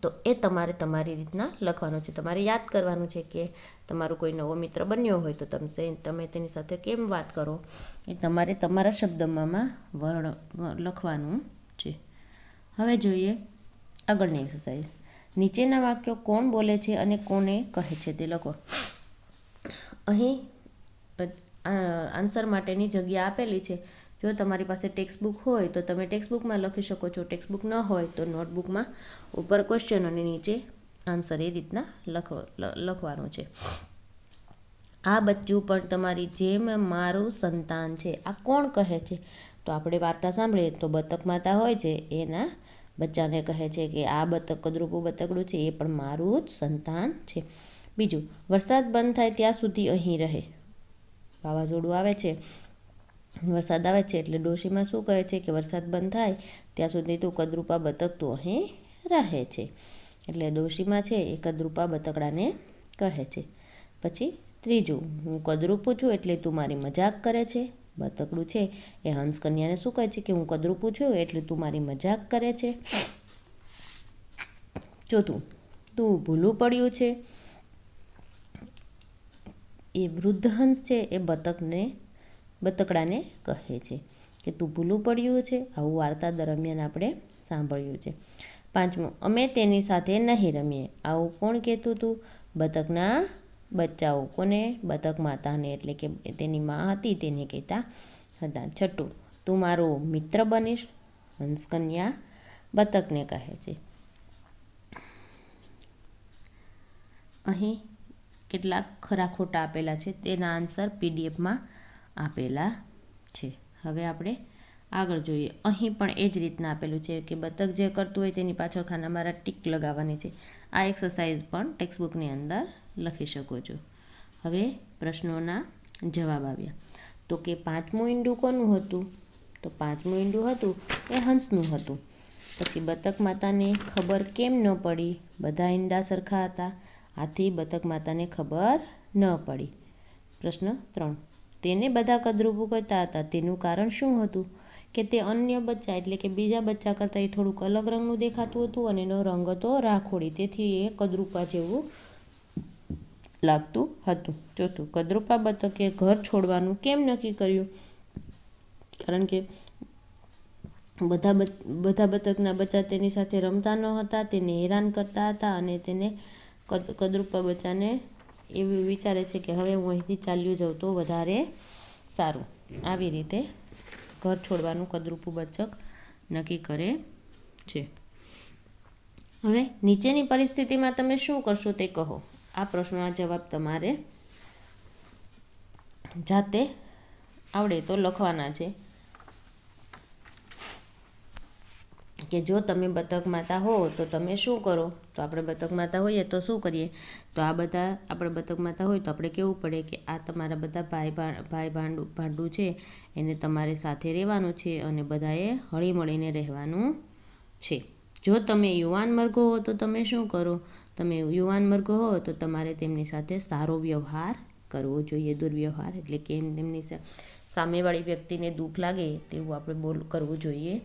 તો એ તમારે તમારી રીતના લખવાનું છે તમારે યાદ કરવાનું છે કે તમારો કોઈ નવો મિત્ર બન્યો હોય તો તમે તમે તેની સાથે કેમ વાત કરો એ તમારે તમારા શબ્દમાં વર્ણ લખવાનું છે હવે જોઈએ આગળની એક્સરસાઇઝ નીચેના વાક્યો કોણ બોલે છે અને કોને કહે છે તે લોકો અહીં આન્સર માટેની જગ્યા આપેલી છે જો તમારી પાસે ટેક્સ્ટ બુક હોય તો તમે ટેક્સ્ટ બુકમાં લખી શકો છો ટેક્સ્ટ બુક ન હોય તો નોટબુકમાં ઉપર ક્વેશ્ચન અને નીચે આન્સર એ રીતના લખો લખવાનું છે આ બચ્ચું પણ તમારી જેમ મારું સંતાન છે આ કોણ કહે છે તો આપણે વાર્તા સાંભળીએ તો બતક માતા હોય છે એના બચ્ચાને કહે છે કે આ બતક કદરૂપું બતકડું છે એ પણ મારું જ સંતાન છે બીજું વરસાદ બંધ થાય ત્યાં સુધી અહીં રહે વાવાઝોડું આવે છે વરસાદ આવે છે એટલે ડોશીમાં શું કહે છે કે વરસાદ બંધ થાય ત્યાં સુધી તું કદરૂપા બતક તું અહીં રહે છે એટલે ડોશીમાં છે એ કદરૂપા બતકડાને કહે છે પછી ત્રીજું હું કદરૂપું છું એટલે તું મારી મજાક કરે છે બતકડું છે એ હંસકન્યાને શું કહે છે કે હું કદરું પૂછ્યું એટલે તું મારી મજાક કરે છે ચોથું તું ભૂલું પડ્યું છે એ વૃદ્ધ હંસ છે એ બતકને બતકડાને કહે છે કે તું ભૂલું પડ્યું છે આવું વાર્તા દરમિયાન આપણે સાંભળ્યું છે પાંચમું અમે તેની સાથે નહીં રમીએ આવું કોણ કહેતું હતું બતકના બચ્ચાઓ કોને બતક માતાને એટલે કે તેની મા હતી તેને કહેતા હતા છઠ્ઠું તું મારો મિત્ર બનીશ હંસકન્યા બતકને કહે છે અહીં કેટલાક ખરા ખોટા આપેલા છે તેના આન્સર પીડીએફમાં આપેલા છે હવે આપણે આગળ જોઈએ અહીં પણ એ જ રીતના આપેલું છે કે બતક જે કરતું હોય તેની પાછળ ખાના મારા ટીક લગાવવાની છે આ એક્સરસાઇઝ પણ ટેક્સ્ટબુકની અંદર લખી શકો છો હવે પ્રશ્નોના જવાબ આવ્યા તો કે પાંચમું ઈંડું કોનું હતું તો પાંચમું ઈંડું હતું એ હંસનું હતું પછી બતક માતાને ખબર કેમ ન પડી બધા ઈંડા સરખા હતા આથી બતક માતાને ખબર ન પડી પ્રશ્ન ત્રણ તેને બધા કદરૂપું કરતા હતા તેનું કારણ શું હતું કે તે અન્ય બચ્ચા એટલે કે બીજા બચ્ચા કરતાં એ થોડુંક અલગ રંગનું દેખાતું હતું અને એનો રંગ હતો રાખોડી તેથી એ કદરૂપા જેવું લાગતું હતું ચોથું કદરૂપા બતકે ઘર છોડવાનું કેમ નક્કી કર્યું કારણ કે બધા બધા બતકના બચ્ચા તેની સાથે રમતા ન હતા તેને હેરાન કરતા હતા અને તેને કદરૂપા બચ્ચાને એવું વિચારે છે કે હવે હું અહીંથી ચાલ્યું જાઉં તો વધારે સારું આવી રીતે ઘર છોડવાનું કદરૂપું બચક નક્કી કરે છે હવે નીચેની પરિસ્થિતિમાં તમે શું કરશો તે કહો આ પ્રશ્નના જવાબ તમારે જાતે આવડે તો લખવાના છે કે જો તમે બતક માતા હો તો તમે શું કરો તો આપણે બતક માતા હોઈએ તો શું કરીએ તો આ બધા આપણે બતક માતા હોય તો આપણે કહેવું પડે કે આ તમારા બધા ભાઈ ભાઈ ભાંડુ ભાંડું છે એને તમારે સાથે રહેવાનું છે અને બધાએ હળીમળીને રહેવાનું છે જો તમે યુવાન મરઘો હો તો તમે શું કરો તમે યુવાન વર્ગ હો તો તમારે તેમની સાથે સારો વ્યવહાર કરવો જોઈએ દુર્વ્યવહાર એટલે કે તેમની સામેવાળી વ્યક્તિને દુઃખ લાગે તેવું આપણે બોલ કરવું જોઈએ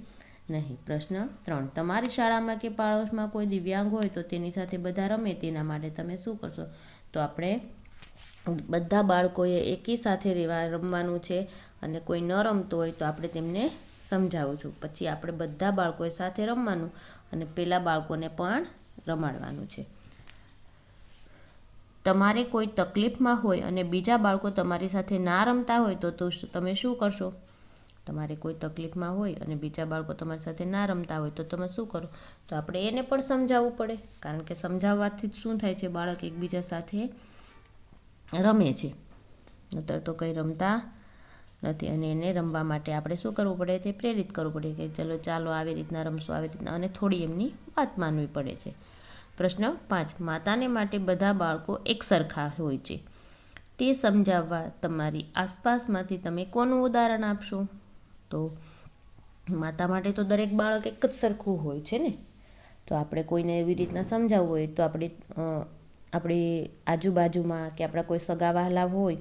નહીં પ્રશ્ન ત્રણ તમારી શાળામાં કે પાડોશમાં કોઈ દિવ્યાંગ હોય તો તેની સાથે બધા રમે તેના માટે તમે શું કરશો તો આપણે બધા બાળકોએ એકી સાથે રહેવા રમવાનું છે અને કોઈ ન રમતો હોય તો આપણે તેમને સમજાવું છું પછી આપણે બધા બાળકોએ સાથે રમવાનું અને પેલા બાળકોને પણ રમાડવાનું છે તમારે કોઈ તકલીફમાં હોય અને બીજા બાળકો તમારી સાથે ના રમતા હોય તો તમે શું કરશો તમારે કોઈ તકલીફમાં હોય અને બીજા બાળકો તમારી સાથે ના રમતા હોય તો તમે શું કરો તો આપણે એને પણ સમજાવવું પડે કારણ કે સમજાવવાથી શું થાય છે બાળક એકબીજા સાથે રમે છે નતર તો કંઈ રમતા નથી અને એને રમવા માટે આપણે શું કરવું પડે છે પ્રેરિત કરવું પડે કે ચલો ચાલો આવી રીતના રમશું આવી રીતના અને થોડી એમની વાત માનવી પડે છે પ્રશ્ન પાંચ માતાને માટે બધા બાળકો એક સરખા હોય છે તે સમજાવવા તમારી આસપાસમાંથી તમે કોનું ઉદાહરણ આપશો તો માતા માટે તો દરેક બાળક એક જ સરખું હોય છે ને તો આપણે કોઈને એવી રીતના સમજાવવું હોય તો આપણે આપણી આજુબાજુમાં કે આપણા કોઈ સગા વહાલા હોય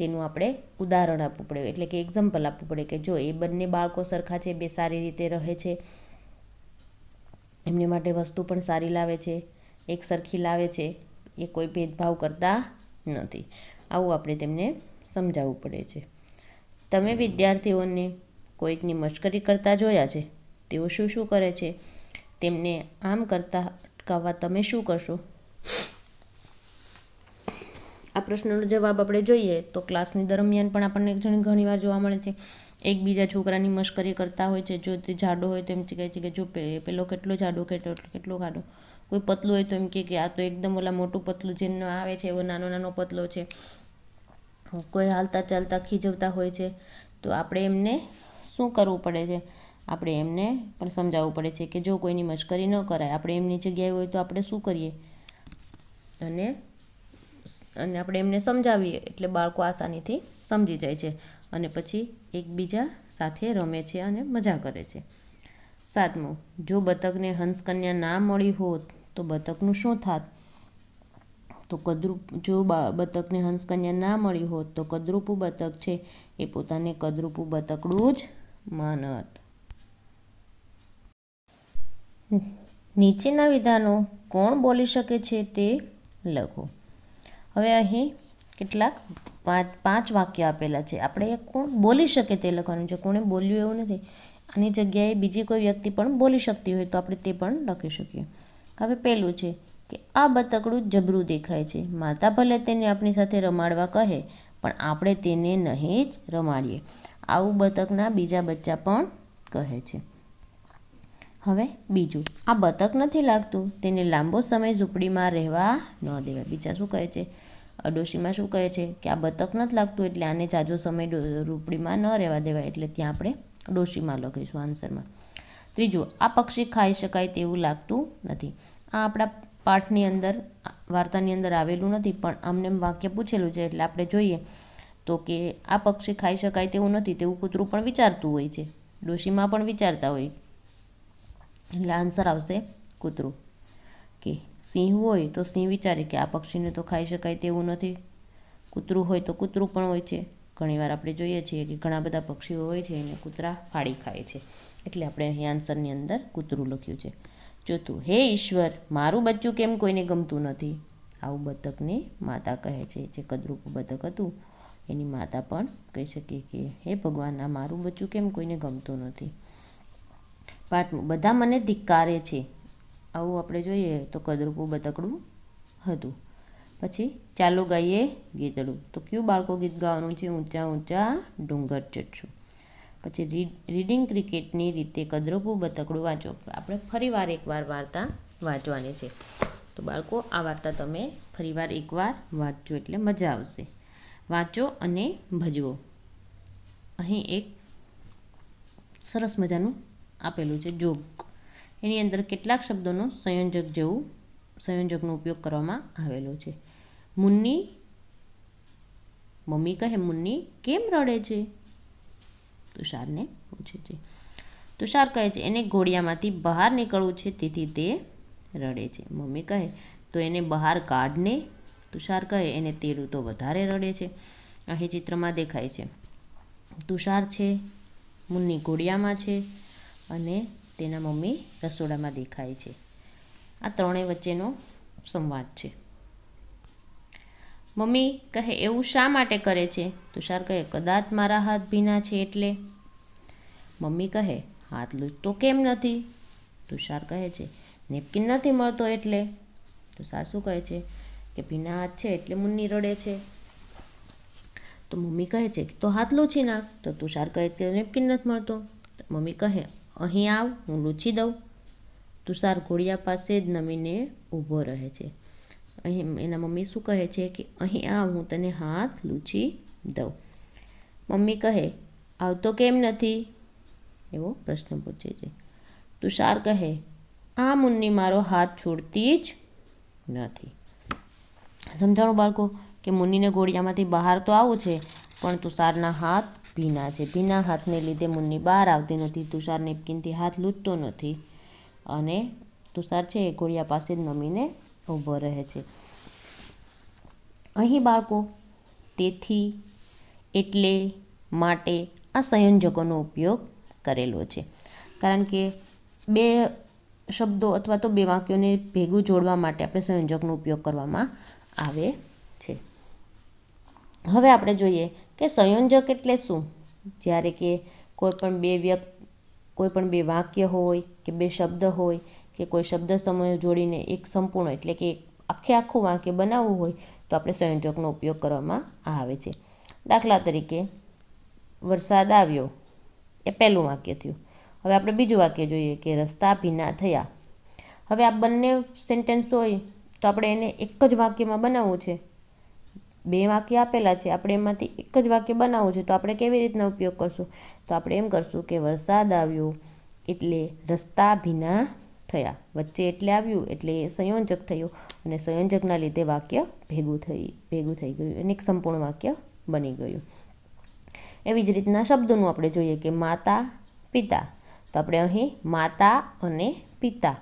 તેનું આપણે ઉદાહરણ આપવું પડે એટલે કે એક્ઝામ્પલ આપવું પડે કે જો એ બંને બાળકો સરખા છે બે સારી રીતે રહે છે એમની માટે વસ્તુ પણ સારી લાવે છે એક સરખી લાવે છે એ કોઈ ભેદભાવ કરતા નથી આવું આપણે તેમને સમજાવવું પડે છે તમે વિદ્યાર્થીઓને કોઈકની મશ્કરી કરતા જોયા છે તેઓ શું શું કરે છે તેમને આમ કરતા અટકાવવા તમે શું કરશો આ પ્રશ્નનો જવાબ આપણે જોઈએ તો ક્લાસની દરમિયાન પણ આપણને ઘણીવાર જોવા મળે છે એકબીજા છોકરાની મશ્કરી કરતા હોય છે જો તે જાડો હોય તેમ કહે છે કે જો પેલો કેટલો જાડો કેટલો કેટલો ગાડો કોઈ પતલું હોય તો એમ કે આ તો એકદમ ઓલા મોટું પતલું જેમનો આવે છે એવો નાનો નાનો પતલો છે કોઈ હાલતા ચાલતા ખીજવતા હોય છે તો આપણે એમને શું કરવું પડે છે આપણે એમને પણ સમજાવવું પડે છે કે જો કોઈની મશ્કરી ન કરાય આપણે એમની જગ્યાએ હોય તો આપણે શું કરીએ અને અને આપણે એમને સમજાવીએ એટલે બાળકો આસાનીથી સમજી જાય છે અને પછી એકબીજા સાથે રમે છે અને મજા કરે છે સાતમું જો બતકને હંસકન્યા ના મળી હોત તો બતકનું શું થાત તો કદરૂપ જો બતકને હંસકન્યા ના મળી હોત તો કદરૂપુ બતક છે એ પોતાને કદરૂપું બતકડું જ માનત નીચેના વિધાનો કોણ બોલી શકે છે તે લખો હવે અહીં કેટલાક પાંચ પાંચ વાક્ય આપેલા છે આપણે કોણ બોલી શકે તે લખવાનું છે કોણે બોલ્યું એવું નથી આની જગ્યાએ બીજી કોઈ વ્યક્તિ પણ બોલી શકતી હોય તો આપણે તે પણ લખી શકીએ હવે પહેલું છે કે આ બતકડું જબરું દેખાય છે માતા ભલે તેને આપણી સાથે રમાડવા કહે પણ આપણે તેને નહીં જ રમાડીએ આવું બતકના બીજા બચ્ચા પણ કહે છે હવે બીજું આ બતક નથી લાગતું તેને લાંબો સમય ઝૂંપડીમાં રહેવા ન દેવાય બીજા શું કહે છે અડોશીમાં શું કહે છે કે આ બતક નથી લાગતું એટલે આને જાજો સમય રૂપડીમાં ન રહેવા દેવાય એટલે ત્યાં આપણે ડોશીમાં લખીશું આન્સરમાં ત્રીજું આ પક્ષી ખાઈ શકાય તેવું લાગતું નથી આ આપણા પાઠની અંદર વાર્તાની અંદર આવેલું નથી પણ આમને વાક્ય પૂછેલું છે એટલે આપણે જોઈએ તો કે આ પક્ષી ખાઈ શકાય તેવું નથી તેવું કૂતરું પણ વિચારતું હોય છે ડોશીમાં પણ વિચારતા હોય એટલે આન્સર આવશે કૂતરું કે સિંહ હોય તો સિંહ વિચારે કે આ પક્ષીને તો ખાઈ શકાય તેવું નથી કૂતરું હોય તો કૂતરું પણ હોય છે ઘણીવાર આપણે જોઈએ છીએ કે ઘણા બધા પક્ષીઓ હોય છે એને કૂતરા ફાડી ખાય છે એટલે આપણે અહીં આન્સરની અંદર કૂતરું લખ્યું છે ચોથું હે ઈશ્વર મારું બચ્ચું કેમ કોઈને ગમતું નથી આવું બતકને માતા કહે છે જે કદરૂપ બતક હતું એની માતા પણ કહી શકીએ કે હે ભગવાન આ મારું બચ્ચું કેમ કોઈને ગમતું નથી પાંચમું બધા મને ધિક્કારે છે આવું આપણે જોઈએ તો કદરૂપું બતકડું હતું પછી ચાલો ગાઈએ ગીતડું તો કયું બાળકો ગીત ગાવાનું છે ઊંચા ઊંચા ડુંગર ચડશું પછી રીડ રીડિંગ ક્રિકેટની રીતે કદરૂપું બતકડું વાંચો આપણે ફરીવાર એકવાર વાર્તા વાંચવાની છે તો બાળકો આ વાર્તા તમે ફરીવાર એકવાર વાંચો એટલે મજા આવશે વાંચો અને ભજવો અહીં એક સરસ મજાનું આપેલું છે જોગ એની અંદર કેટલાક શબ્દોનો સંયોજક જેવું સંયોજકનો ઉપયોગ કરવામાં આવેલો છે મુન્ની મમ્મી કહે મુન્ની કેમ રડે છે તુષારને પૂછે છે તુષાર કહે છે એને ઘોડિયામાંથી બહાર નીકળવું છે તેથી તે રડે છે મમ્મી કહે તો એને બહાર કાઢને તુષાર કહે એને તેડું તો વધારે રડે છે અહીં ચિત્રમાં દેખાય છે તુષાર છે મુન્ની ઘોડિયામાં છે અને તેના મમ્મી રસોડામાં દેખાય છે આ ત્રણેય વચ્ચેનો સંવાદ છે મમ્મી કહે એવું શા માટે કરે છે તુષાર કહે કદાચ મારા હાથ ભીના છે એટલે મમ્મી કહે હાથ લૂજતો કેમ નથી તુષાર કહે છે નેપકિન નથી મળતો એટલે તુષાર શું કહે છે કે ભીના હાથ છે એટલે મુન્ની રડે છે તો મમ્મી કહે છે કે તો હાથ લૂછી નાખ તો તુષાર કહે કે નેપકિન નથી મળતો મમ્મી કહે અહીં આવ હું લૂછી દઉં તુષાર ઘોડિયા પાસે જ નમીને ઊભો રહે છે અહીં એના મમ્મી શું કહે છે કે અહીં આવ હું તને હાથ લૂચી દઉં મમ્મી કહે આવતો કેમ નથી એવો પ્રશ્ન પૂછે છે તુષાર કહે આ મુન્ની મારો હાથ છોડતી જ નથી સમજાણો બાળકો કે મુન્નીને ગોળિયામાંથી બહાર તો આવું છે પણ તુષારના હાથ ભીના છે ભીના હાથને લીધે મુન્ની બહાર આવતી નથી તુષાર નેપકિનથી હાથ લૂંટતો નથી અને તુષાર છે એ ઘોડિયા પાસે જ મમ્મીને ઊભો રહે છે અહીં બાળકો તેથી એટલે માટે આ સંયોજકોનો ઉપયોગ કરેલો છે કારણ કે બે શબ્દો અથવા તો બે વાક્યોને ભેગું જોડવા માટે આપણે સંયોજકનો ઉપયોગ કરવામાં આવે છે હવે આપણે જોઈએ કે સંયોજક એટલે શું જ્યારે કે કોઈપણ બે વ્યક્તિ કોઈપણ બે વાક્ય હોય કે બે શબ્દ હોય કે કોઈ શબ્દ સમૂહ જોડીને એક સંપૂર્ણ એટલે કે આખે આખું વાક્ય બનાવવું હોય તો આપણે સંયોજકનો ઉપયોગ કરવામાં આવે છે દાખલા તરીકે વરસાદ આવ્યો એ પહેલું વાક્ય થયું હવે આપણે બીજું વાક્ય જોઈએ કે રસ્તા ભીના થયા હવે આ બંને સેન્ટેન્સ હોય તો આપણે એને એક જ વાક્યમાં બનાવવું છે બે વાક્ય આપેલા છે આપણે એમાંથી એક જ વાક્ય બનાવવું છે તો આપણે કેવી રીતના ઉપયોગ કરશું તો આપણે એમ કરશું કે વરસાદ આવ્યો એટલે રસ્તા ભીના થયા વચ્ચે એટલે આવ્યું એટલે એ સંયોજક થયું અને સંયોજકના લીધે વાક્ય ભેગું થઈ ભેગું થઈ ગયું અને એક સંપૂર્ણ વાક્ય બની ગયું એવી જ રીતના શબ્દોનું આપણે જોઈએ કે માતા પિતા તો આપણે અહીં માતા અને પિતા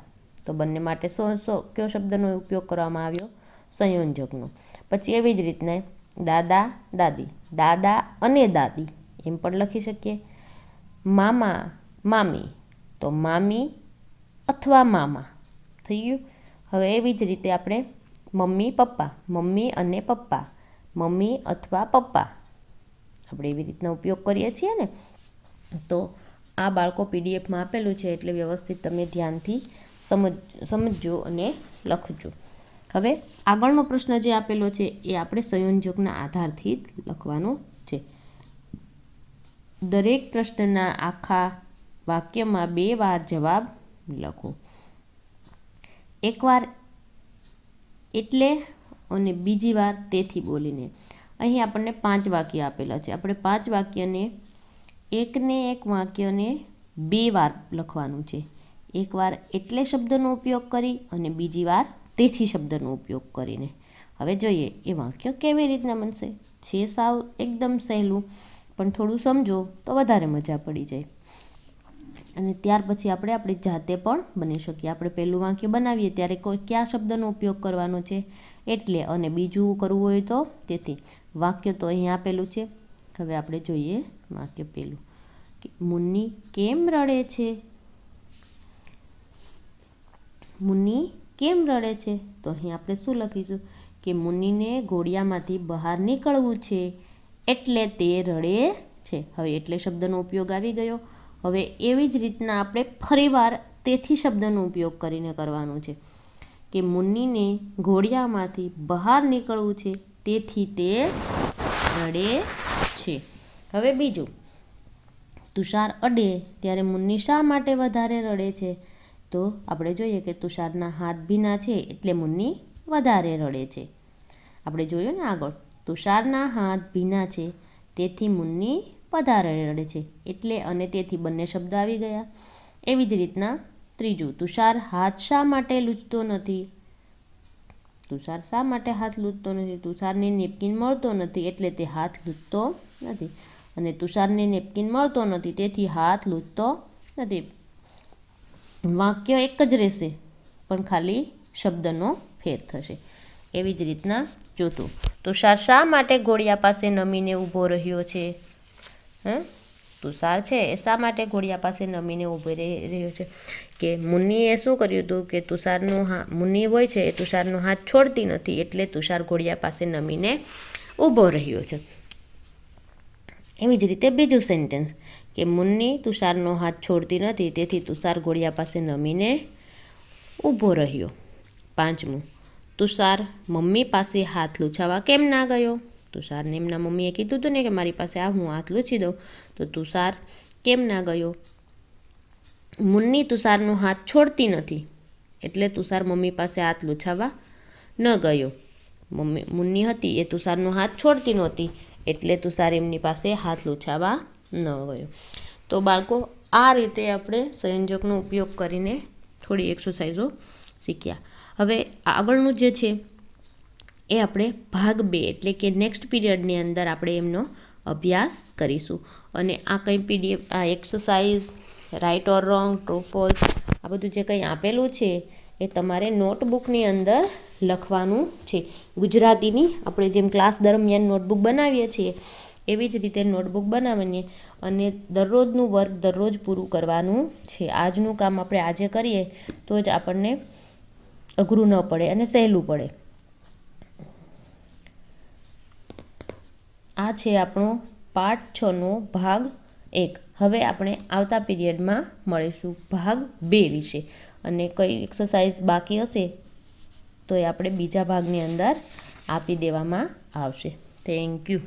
તો બંને માટે સો સો કયો શબ્દનો ઉપયોગ કરવામાં આવ્યો સંયોજકનો પછી એવી જ રીતના દાદા દાદી દાદા અને દાદી એમ પણ લખી શકીએ મામા મામી તો મામી અથવા મામા થઈ ગયું હવે એવી જ રીતે આપણે મમ્મી પપ્પા મમ્મી અને પપ્પા મમ્મી અથવા પપ્પા આપણે એવી રીતના ઉપયોગ કરીએ છીએ ને તો આ બાળકો પીડીએફમાં આપેલું છે એટલે વ્યવસ્થિત તમે ધ્યાનથી સમજ સમજજો અને લખજો હવે આગળનો પ્રશ્ન જે આપેલો છે એ આપણે સંયોજકના આધારથી જ લખવાનો છે દરેક પ્રશ્નના આખા વાક્યમાં બે વાર જવાબ લખું એકવાર એટલે અને બીજી વાર તેથી બોલીને અહીં આપણને પાંચ વાક્ય આપેલા છે આપણે પાંચ વાક્યને એકને એક વાક્યને બે વાર લખવાનું છે એકવાર એટલે શબ્દનો ઉપયોગ કરી અને બીજી વાર તેથી શબ્દનો ઉપયોગ કરીને હવે જોઈએ એ વાક્ય કેવી રીતના બનશે છે સાવ એકદમ સહેલું પણ થોડું સમજો તો વધારે મજા પડી જાય અને ત્યાર પછી આપણે આપણે જાતે પણ બની શકીએ આપણે પહેલું વાક્ય બનાવીએ ત્યારે કોઈ કયા શબ્દનો ઉપયોગ કરવાનો છે એટલે અને બીજું કરવું હોય તો તેથી વાક્ય તો અહીં આપેલું છે હવે આપણે જોઈએ વાક્ય પહેલું કે મુન્ની કેમ રડે છે મુન્ની કેમ રડે છે તો અહીં આપણે શું લખીશું કે મુન્નીને ઘોડિયામાંથી બહાર નીકળવું છે એટલે તે રડે છે હવે એટલે શબ્દનો ઉપયોગ આવી ગયો હવે એવી જ રીતના આપણે ફરીવાર તેથી શબ્દનો ઉપયોગ કરીને કરવાનું છે કે મુન્નીને ઘોડિયામાંથી બહાર નીકળવું છે તેથી તે રડે છે હવે બીજું તુષાર અડે ત્યારે મુન્ની શા માટે વધારે રડે છે તો આપણે જોઈએ કે તુષારના હાથ ભીના છે એટલે મુન્ની વધારે રડે છે આપણે જોયું ને આગળ તુષારના હાથ ભીના છે તેથી મુન્ની પધારે રડે છે એટલે અને તેથી બંને શબ્દ આવી ગયા એવી જ રીતના ત્રીજું તુષાર હાથ શા માટે લૂંચતો નથી તુષાર શા માટે હાથ લૂંટતો નથી તુષારને નેપકિન મળતો નથી એટલે તે હાથ લૂંટતો નથી અને તુષારને નેપકિન મળતો નથી તેથી હાથ લૂંટતો નથી વાક્ય એક જ રહેશે પણ ખાલી શબ્દનો ફેર થશે એવી જ રીતના જોતું તુષાર શા માટે ઘોડિયા પાસે નમીને ઊભો રહ્યો છે હા તુષાર છે એ શા માટે ઘોડિયા પાસે નમીને ઊભો રહ્યો છે કે મુન્નીએ શું કર્યું હતું કે તુષારનું હા મુન્ની હોય છે એ તુષારનો હાથ છોડતી નથી એટલે તુષાર ઘોડિયા પાસે નમીને ઊભો રહ્યો છે એવી જ રીતે બીજું સેન્ટેન્સ કે મુન્ની તુષારનો હાથ છોડતી નથી તેથી તુષાર ઘોડિયા પાસે નમીને ઊભો રહ્યો પાંચમું તુષાર મમ્મી પાસે હાથ લૂછાવા કેમ ના ગયો તુષારને એમના મમ્મીએ કીધું હતું ને કે મારી પાસે આ હું હાથ લૂછી દઉં તો તુષાર કેમ ના ગયો મુન્ની તુષારનો હાથ છોડતી નથી એટલે તુષાર મમ્મી પાસે હાથ લૂછાવવા ન ગયો મમ્મી મુન્ની હતી એ તુષારનો હાથ છોડતી નહોતી એટલે તુષાર એમની પાસે હાથ લૂછાવવા ન ગયો તો બાળકો આ રીતે આપણે સંયોજકનો ઉપયોગ કરીને થોડી એક્સરસાઇઝો શીખ્યા હવે આગળનું જે છે એ આપણે ભાગ બે એટલે કે નેક્સ્ટ પીરિયડની અંદર આપણે એમનો અભ્યાસ કરીશું અને આ કંઈ પીડીએફ આ exercise right or wrong true આ બધું જે કંઈ આપેલું છે એ તમારે નોટબુકની અંદર લખવાનું છે ગુજરાતીની આપણે જેમ ક્લાસ દરમિયાન નોટબુક બનાવીએ છીએ એવી જ રીતે નોટબુક બનાવીએ અને દરરોજનું વર્ક દરરોજ પૂરું કરવાનું છે આજનું કામ આપણે આજે કરીએ તો જ આપણને અઘરું ન પડે અને સહેલું પડે આ છે આપણો પાઠ છનો ભાગ એક હવે આપણે આવતા પીરિયડમાં મળીશું ભાગ બે વિશે અને કઈ એક્સરસાઇઝ બાકી હશે તો એ આપણે બીજા ભાગની અંદર આપી દેવામાં આવશે થેન્ક યુ